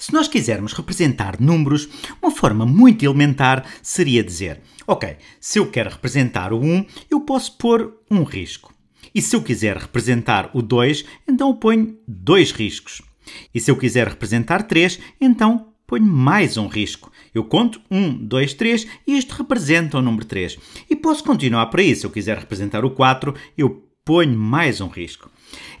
Se nós quisermos representar números, uma forma muito elementar seria dizer: Ok, se eu quero representar o 1, eu posso pôr um risco. E se eu quiser representar o 2, então eu ponho dois riscos. E se eu quiser representar 3, então ponho mais um risco. Eu conto 1, 2, 3 e isto representa o número 3. E posso continuar para isso. Se eu quiser representar o 4, eu ponho mais um risco.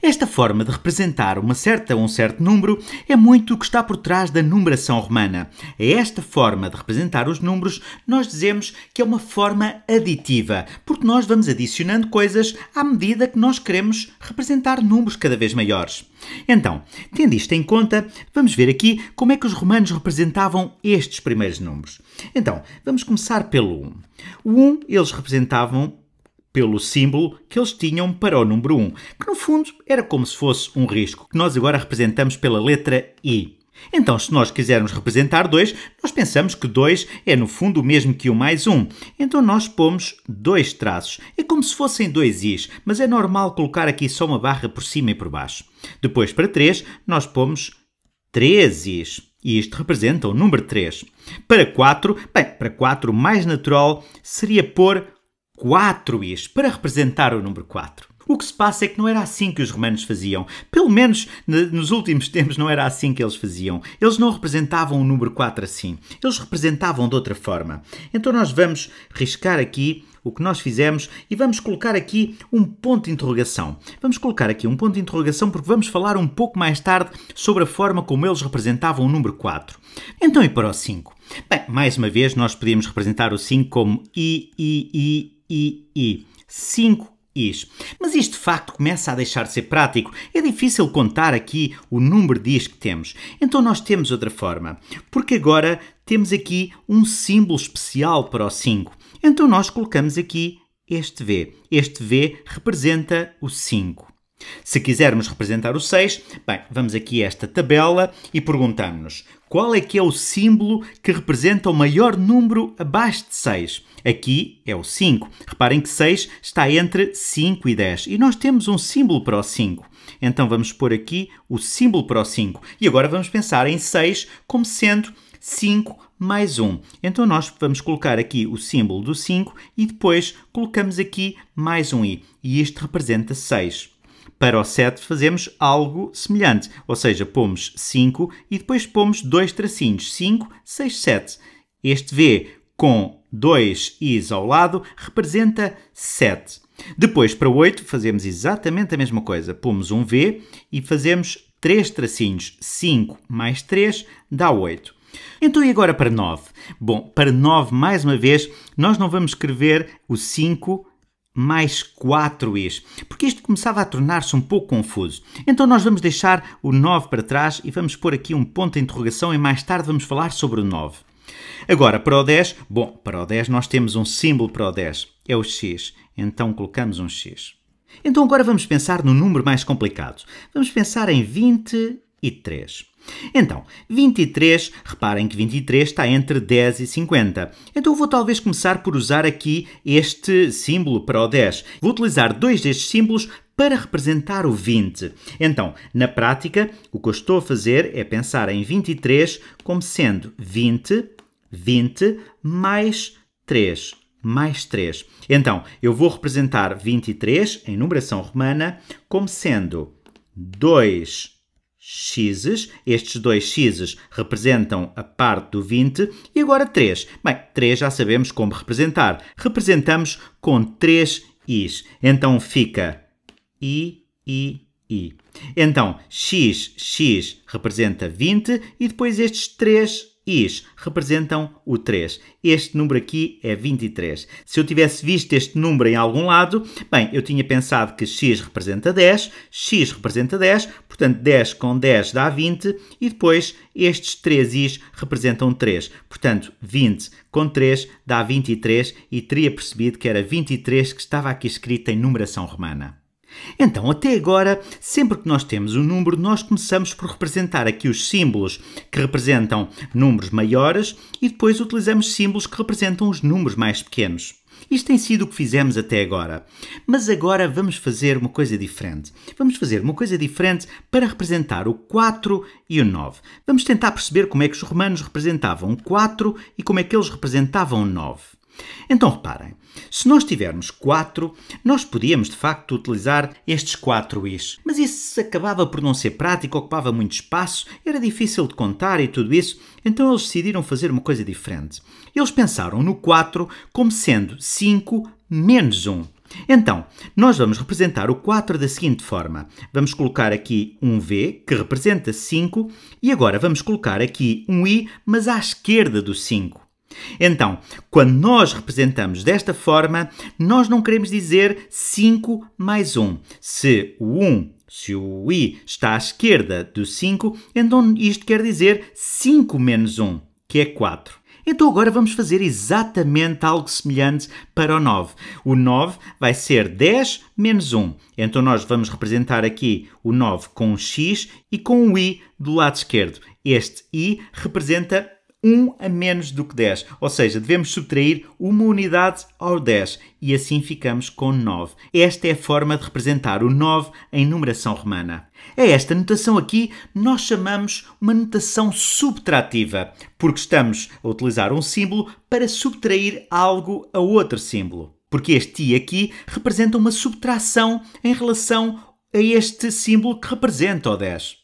Esta forma de representar uma certa ou um certo número é muito o que está por trás da numeração romana. A esta forma de representar os números nós dizemos que é uma forma aditiva, porque nós vamos adicionando coisas à medida que nós queremos representar números cada vez maiores. Então, tendo isto em conta, vamos ver aqui como é que os romanos representavam estes primeiros números. Então, vamos começar pelo 1. O 1 eles representavam pelo símbolo que eles tinham para o número 1, que no fundo era como se fosse um risco, que nós agora representamos pela letra I. Então, se nós quisermos representar 2, nós pensamos que 2 é no fundo o mesmo que o mais 1. Então, nós pomos dois traços. É como se fossem dois i's, mas é normal colocar aqui só uma barra por cima e por baixo. Depois, para 3, nós pomos 3 i's. E isto representa o número 3. Para 4, bem, para 4 o mais natural seria pôr quatro is para representar o número 4. O que se passa é que não era assim que os romanos faziam. Pelo menos nos últimos tempos não era assim que eles faziam. Eles não representavam o número 4 assim. Eles representavam de outra forma. Então nós vamos riscar aqui o que nós fizemos e vamos colocar aqui um ponto de interrogação. Vamos colocar aqui um ponto de interrogação porque vamos falar um pouco mais tarde sobre a forma como eles representavam o número 4. Então e para o 5? Bem, mais uma vez nós podíamos representar o 5 como i, i, i, I, I. Cinco Is. Mas isto de facto começa a deixar de ser prático. É difícil contar aqui o número de is que temos. Então nós temos outra forma. Porque agora temos aqui um símbolo especial para o 5. Então nós colocamos aqui este V. Este V representa o 5. Se quisermos representar o 6, bem, vamos aqui a esta tabela e perguntamos nos qual é que é o símbolo que representa o maior número abaixo de 6? Aqui é o 5. Reparem que 6 está entre 5 e 10 e nós temos um símbolo para o 5. Então vamos pôr aqui o símbolo para o 5. E agora vamos pensar em 6 como sendo 5 mais 1. Então nós vamos colocar aqui o símbolo do 5 e depois colocamos aqui mais um i. E isto representa 6. Para o 7 fazemos algo semelhante, ou seja, pomos 5 e depois pomos dois tracinhos, 5, 6, 7. Este V com dois Is ao lado representa 7. Depois, para o 8, fazemos exatamente a mesma coisa. Pomos um V e fazemos três tracinhos, 5 mais 3 dá 8. Então e agora para 9? Bom, para 9, mais uma vez, nós não vamos escrever o 5 mais 4 x porque isto começava a tornar-se um pouco confuso. Então nós vamos deixar o 9 para trás e vamos pôr aqui um ponto de interrogação e mais tarde vamos falar sobre o 9. Agora, para o 10, bom, para o 10 nós temos um símbolo para o 10, é o X, então colocamos um X. Então agora vamos pensar no número mais complicado. Vamos pensar em 20 23. Então, 23, reparem que 23 está entre 10 e 50. Então eu vou talvez começar por usar aqui este símbolo para o 10. Vou utilizar dois destes símbolos para representar o 20. Então, na prática, o que eu estou a fazer é pensar em 23 como sendo 20, 20 mais 3 mais 3. Então, eu vou representar 23 em numeração romana como sendo 2 x, estes dois x representam a parte do 20 e agora 3. Bem, 3 já sabemos como representar. Representamos com 3 i's. Então fica i, i, i. Então x, x representa 20 e depois estes 3 i's representam o 3. Este número aqui é 23. Se eu tivesse visto este número em algum lado, bem, eu tinha pensado que x representa 10, x representa 10, Portanto, 10 com 10 dá 20 e depois estes 3 i's representam 3. Portanto, 20 com 3 dá 23 e teria percebido que era 23 que estava aqui escrito em numeração romana. Então, até agora, sempre que nós temos um número, nós começamos por representar aqui os símbolos que representam números maiores e depois utilizamos símbolos que representam os números mais pequenos. Isto tem sido o que fizemos até agora. Mas agora vamos fazer uma coisa diferente. Vamos fazer uma coisa diferente para representar o 4 e o 9. Vamos tentar perceber como é que os romanos representavam o 4 e como é que eles representavam o 9. Então reparem, se nós tivermos 4, nós podíamos de facto utilizar estes 4 is, mas isso acabava por não ser prático, ocupava muito espaço, era difícil de contar e tudo isso, então eles decidiram fazer uma coisa diferente. Eles pensaram no 4 como sendo 5 menos 1. Então, nós vamos representar o 4 da seguinte forma. Vamos colocar aqui um V, que representa 5, e agora vamos colocar aqui um I, mas à esquerda do 5. Então, quando nós representamos desta forma, nós não queremos dizer 5 mais 1. Se o 1, se o i está à esquerda do 5, então isto quer dizer 5 menos 1, que é 4. Então agora vamos fazer exatamente algo semelhante para o 9. O 9 vai ser 10 menos 1. Então nós vamos representar aqui o 9 com um x e com o um i do lado esquerdo. Este i representa 1 a menos do que 10, ou seja, devemos subtrair uma unidade ao 10 e assim ficamos com 9. Esta é a forma de representar o 9 em numeração romana. A é esta notação aqui nós chamamos uma notação subtrativa, porque estamos a utilizar um símbolo para subtrair algo a outro símbolo. Porque este i aqui representa uma subtração em relação a este símbolo que representa o 10.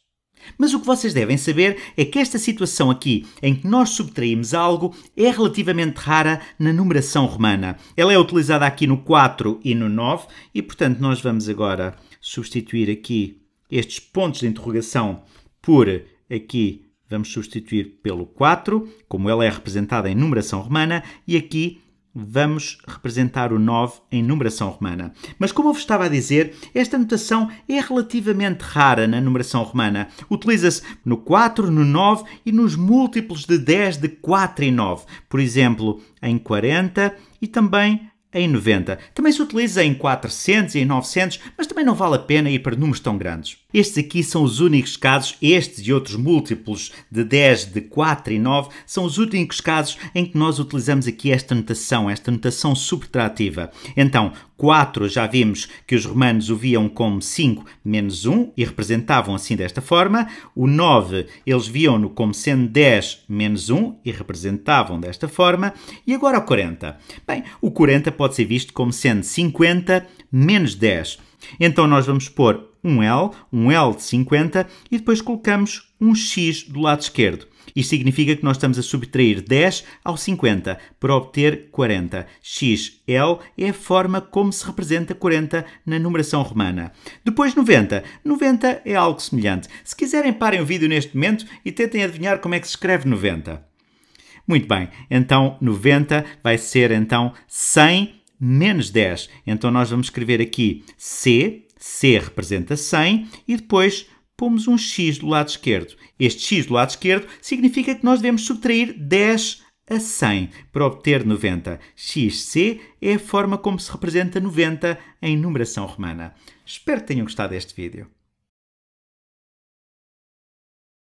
Mas o que vocês devem saber é que esta situação aqui, em que nós subtraímos algo, é relativamente rara na numeração romana. Ela é utilizada aqui no 4 e no 9, e portanto nós vamos agora substituir aqui estes pontos de interrogação por aqui, vamos substituir pelo 4, como ela é representada em numeração romana, e aqui vamos representar o 9 em numeração romana. Mas, como eu vos estava a dizer, esta notação é relativamente rara na numeração romana. Utiliza-se no 4, no 9 e nos múltiplos de 10 de 4 e 9. Por exemplo, em 40 e também em 90. Também se utiliza em 400 e em 900, mas também não vale a pena ir para números tão grandes. Estes aqui são os únicos casos, estes e outros múltiplos de 10, de 4 e 9, são os únicos casos em que nós utilizamos aqui esta notação, esta notação subtrativa. Então, 4 já vimos que os romanos o viam como 5 menos 1 e representavam assim desta forma. O 9 eles viam-no como sendo 10 menos 1 e representavam desta forma. E agora o 40. Bem, o 40 pode ser visto como sendo 50 menos 10. Então nós vamos pôr um L, um L de 50 e depois colocamos um X do lado esquerdo. Isto significa que nós estamos a subtrair 10 ao 50 para obter 40. XL é a forma como se representa 40 na numeração romana. Depois 90. 90 é algo semelhante. Se quiserem, parem o vídeo neste momento e tentem adivinhar como é que se escreve 90. Muito bem, então 90 vai ser então 100 menos 10. Então nós vamos escrever aqui C C representa 100 e depois pomos um x do lado esquerdo. Este x do lado esquerdo significa que nós devemos subtrair 10 a 100 para obter 90. xc é a forma como se representa 90 em numeração romana. Espero que tenham gostado deste vídeo.